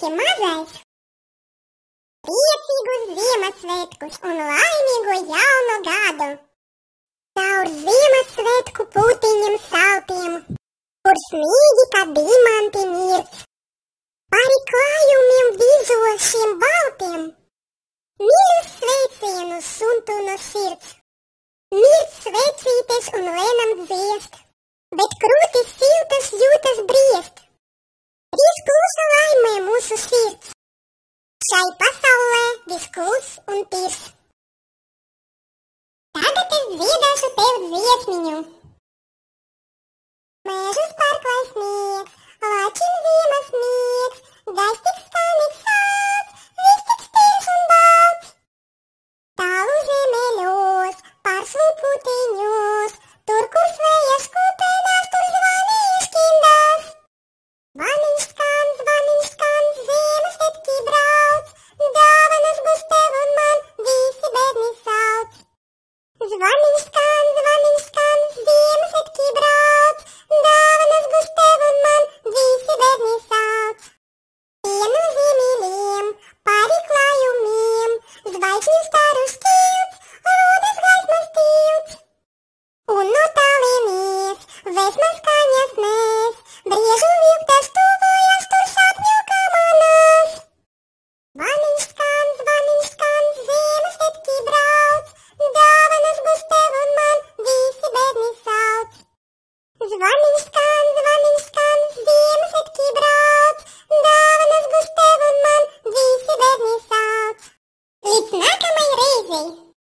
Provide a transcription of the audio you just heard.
puiķi mazais. Priecīgu Ziemassvētkus un laimīgu jauno gadu! Caur Ziemassvētku pūtiņiem saltiem, kur smīgi kā dimanti mirts, pāri klājumiem vizošiem baltiem, mīlu sveicienus suntu no sirds, mirts sveicītes un lēnam dziest, bet krūtis siltas jūtas briest. Šai pasaulē viss kluss un tīrs. Tagad es dziedāšu tev dziesmiņu. Mežus pārklāj sniegs, lačim ziemas miegs, gaļs tik skanīgs sāds, viss tik stīrs un balts. Tālu zemeļos, pārslu puteņu. பறிக்கலாம் me.